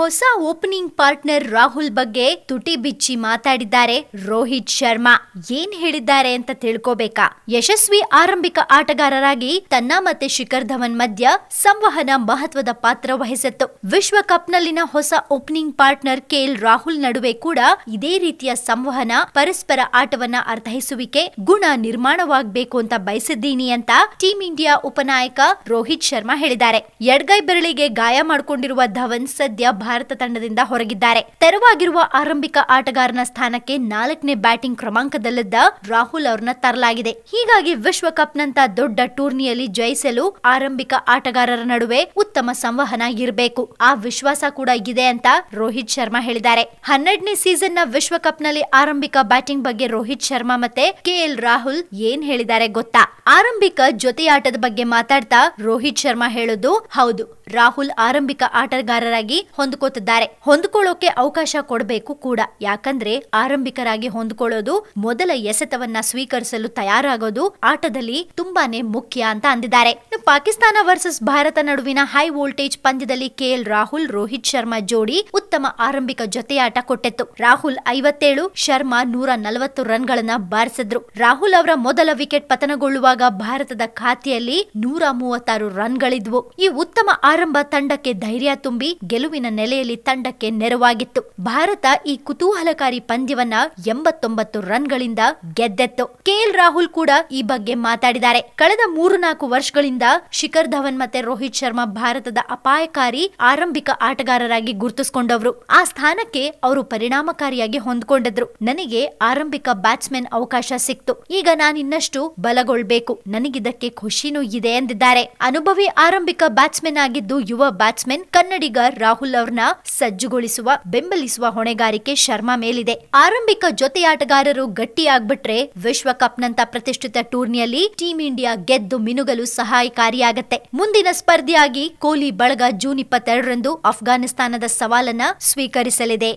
ಹೊಸ opening partner Rahul ಬಗ್ಗೆ ತುಟಿ ಬಿಚ್ಚಿ ಮಾತಾಡಿದ್ದಾರೆ ರೋಹಿತ್ ಶರ್ಮಾ ಏನ್ ಹೇಳಿದ್ದಾರೆ ಅಂತ ತಿಳ್ಕೋಬೇಕಾ ಯಶಸ್ವಿ ಆರಂಭಿಕ ಆಟಗಾರರಾಗಿ ತನ್ನ ಮತ್ತೆ ಶಿಖರ್ ಧವನ್ ಮಧ್ಯ ಸಂವಹನ ಮಹತ್ವದ ಪಾತ್ರ ವಹಿಸಿತ್ತು ವಿಶ್ವಕಪ್ನಲ್ಲಿನ ಹೊಸ ಓಪನಿಂಗ್ ಪಾರ್ಟ್ನರ್ ಕೆಎಲ್ ರಾಹುಲ್ ನಡುವೆ ಕೂಡ ಇದೇ ರೀತಿಯ ಸಂವಹನ ಪರಸ್ಪರ ಆಟವನ್ನ ಅರ್ಥೈಸುವಿಕೆ ಗುಣ ನಿರ್ಮಾಣವಾಗಬೇಕು ಅಂತ ಬಯಸಿದ್ದೀನಿ ಅಂತ ಟೀಂ ಇಂಡಿಯಾ ಉಪನಾಯಕ ರೋಹಿತ್ ಶರ್ಮಾ ಹೇಳಿದ್ದಾರೆ ಎಡ್ಗೈ ಬೆರಳಿಗೆ ಗಾಯ ಮಾಡಿಕೊಂಡಿರುವ ಧವನ್ ಸದ್ಯ ಭಾರತ ತಂಡದಿಂದ ಹೊರಗಿದ್ದಾರೆ ತೆರವಾಗಿರುವ ಆರಂಭಿಕ ಆಟಗಾರನ ಸ್ಥಾನಕ್ಕೆ ನಾಲ್ಕನೇ ಬ್ಯಾಟಿಂಗ್ ಕ್ರಮಾಂಕದಲ್ಲಿದ್ದ ರಾಹುಲ್ ಅವ್ರನ್ನ ತರಲಾಗಿದೆ ಹೀಗಾಗಿ ವಿಶ್ವಕಪ್ ನಂತ ದೊಡ್ಡ ಟೂರ್ನಿಯಲ್ಲಿ ಜಯಿಸಲು ಆರಂಭಿಕ ಆಟಗಾರರ ನಡುವೆ ಉತ್ತಮ ಸಂವಹನ ಇರಬೇಕು ಆ ವಿಶ್ವಾಸ ಕೂಡ ಇದೆ ಅಂತ ರೋಹಿತ್ ಶರ್ಮಾ ಹೇಳಿದ್ದಾರೆ ಹನ್ನೆರಡನೇ ಸೀಸನ್ ನ ವಿಶ್ವಕಪ್ ನಲ್ಲಿ ಆರಂಭಿಕ ಬ್ಯಾಟಿಂಗ್ ಬಗ್ಗೆ ರೋಹಿತ್ ಶರ್ಮಾ ಮತ್ತೆ ಕೆಎಲ್ ರಾಹುಲ್ ಏನ್ ಹೇಳಿದ್ದಾರೆ ಗೊತ್ತಾ ಆರಂಭಿಕ ಜೊತೆಯಾಟದ ಬಗ್ಗೆ ಮಾತಾಡ್ತಾ ರೋಹಿತ್ ಶರ್ಮಾ ಹೇಳೋದು ಹೌದು ರಾಹುಲ್ ಆರಂಭಿಕ ಆಟಗಾರರಾಗಿ ಹೊಂದ್ಕೋತಿದ್ದಾರೆ ಹೊಂದಿಕೊಳ್ಳೋಕೆ ಅವಕಾಶ ಕೊಡಬೇಕು ಕೂಡ ಯಾಕಂದ್ರೆ ಆರಂಭಿಕರಾಗಿ ಹೊಂದಿಕೊಳ್ಳೋದು ಮೊದಲ ಎಸೆತವನ್ನ ಸ್ವೀಕರಿಸಲು ತಯಾರಾಗೋದು ಆಟದಲ್ಲಿ ತುಂಬಾನೇ ಮುಖ್ಯ ಅಂತ ಅಂದಿದ್ದಾರೆ ಪಾಕಿಸ್ತಾನ ವರ್ಸಸ್ ಭಾರತ ನಡುವಿನ ಹೈ ವೋಲ್ಟೇಜ್ ಪಂದ್ಯದಲ್ಲಿ ಕೆಎಲ್ ರಾಹುಲ್ ರೋಹಿತ್ ಶರ್ಮಾ ಜೋಡಿ ಉತ್ತಮ ಆರಂಭಿಕ ಜೊತೆಯಾಟ ಕೊಟ್ಟಿತ್ತು ರಾಹುಲ್ ಐವತ್ತೇಳು ಶರ್ಮಾ ನೂರ ನಲವತ್ತು ರನ್ಗಳನ್ನ ಬಾರಿಸಿದ್ರು ರಾಹುಲ್ ಅವರ ಮೊದಲ ವಿಕೆಟ್ ಪತನಗೊಳ್ಳುವಾಗ ಭಾರತದ ಖಾತೆಯಲ್ಲಿ ನೂರ ಮೂವತ್ತಾರು ರನ್ಗಳಿದ್ವು ಈ ಉತ್ತಮ ಆರಂಭ ತಂಡಕ್ಕೆ ಧೈರ್ಯ ತುಂಬಿ ಗೆಲುವಿನ ನೆಲೆಯಲ್ಲಿ ತಂಡಕ್ಕೆ ನೆರವಾಗಿತ್ತು ಭಾರತ ಈ ಕುತೂಹಲಕಾರಿ ಪಂದ್ಯವನ್ನ ಎಂಬತ್ತೊಂಬತ್ತು ರನ್ಗಳಿಂದ ಗೆದ್ದೆತ್ತು ಕೆಎಲ್ ರಾಹುಲ್ ಕೂಡ ಈ ಬಗ್ಗೆ ಮಾತಾಡಿದ್ದಾರೆ ಕಳೆದ ಮೂರು ನಾಲ್ಕು ವರ್ಷಗಳಿಂದ ಶಿಖರ್ ಧವನ್ ಮತ್ತೆ ರೋಹಿತ್ ಶರ್ಮಾ ಭಾರತದ ಅಪಾಯಕಾರಿ ಆರಂಭಿಕ ಆಟಗಾರರಾಗಿ ಗುರುತಿಸಿಕೊಂಡವರು ಆ ಸ್ಥಾನಕ್ಕೆ ಅವರು ಪರಿಣಾಮಕಾರಿಯಾಗಿ ಹೊಂದ್ಕೊಂಡಿದ್ರು ನನಗೆ ಆರಂಭಿಕ ಬ್ಯಾಟ್ಸ್ಮನ್ ಅವಕಾಶ ಸಿಕ್ತು ಈಗ ನಾನಿನ್ನಷ್ಟು ಬಲಗೊಳ್ಬೇಕು ನನಗಿದಕ್ಕೆ ಖುಷಿನೂ ಇದೆ ಎಂದಿದ್ದಾರೆ ಅನುಭವಿ ಆರಂಭಿಕ ಬ್ಯಾಟ್ಸ್ಮನ್ ಆಗಿದ್ದ ಮಾಡಿದ್ದು ಯುವ ಬ್ಯಾಟ್ಸ್ಮನ್ ಕನ್ನಡಿಗ ರಾಹುಲ್ ಅವ್ರನ್ನ ಸಜ್ಜುಗೊಳಿಸುವ ಬೆಂಬಲಿಸುವ ಹೊಣೆಗಾರಿಕೆ ಶರ್ಮಾ ಮೇಲಿದೆ ಆರಂಭಿಕ ಜೊತೆಯಾಟಗಾರರು ಗಟ್ಟಿಯಾಗ್ಬಿಟ್ರೆ ವಿಶ್ವಕಪ್ ನಂತ ಪ್ರತಿಷ್ಠಿತ ಟೂರ್ನಿಯಲ್ಲಿ ಟೀಂ ಇಂಡಿಯಾ ಗೆದ್ದು ಮಿನುಗಲು ಸಹಾಯಕಾರಿಯಾಗತ್ತೆ ಮುಂದಿನ ಸ್ಪರ್ಧೆಯಾಗಿ ಕೊಹ್ಲಿ ಬಳಗ ಜೂನ್ ಇಪ್ಪತ್ತೆರಡರಂದು ಅಫ್ಘಾನಿಸ್ತಾನದ ಸವಾಲನ್ನ ಸ್ವೀಕರಿಸಲಿದೆ